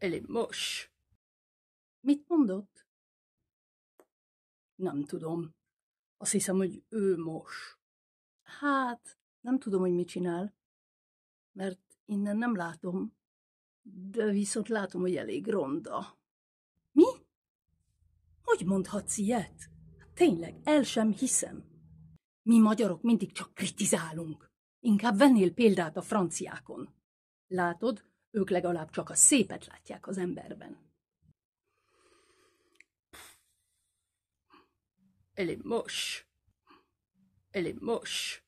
Elle est moche. Mit mondott? Nem tudom. Azt hiszem, hogy ő mos. Hát, nem tudom, hogy mit csinál, mert innen nem látom, de viszont látom, hogy elég ronda. Mi? Hogy mondhatsz ilyet? Hát tényleg, el sem hiszem. Mi magyarok mindig csak kritizálunk. Inkább vennél példát a franciákon. Látod, ők legalább csak a szépet látják az emberben. Elimos. Elimos.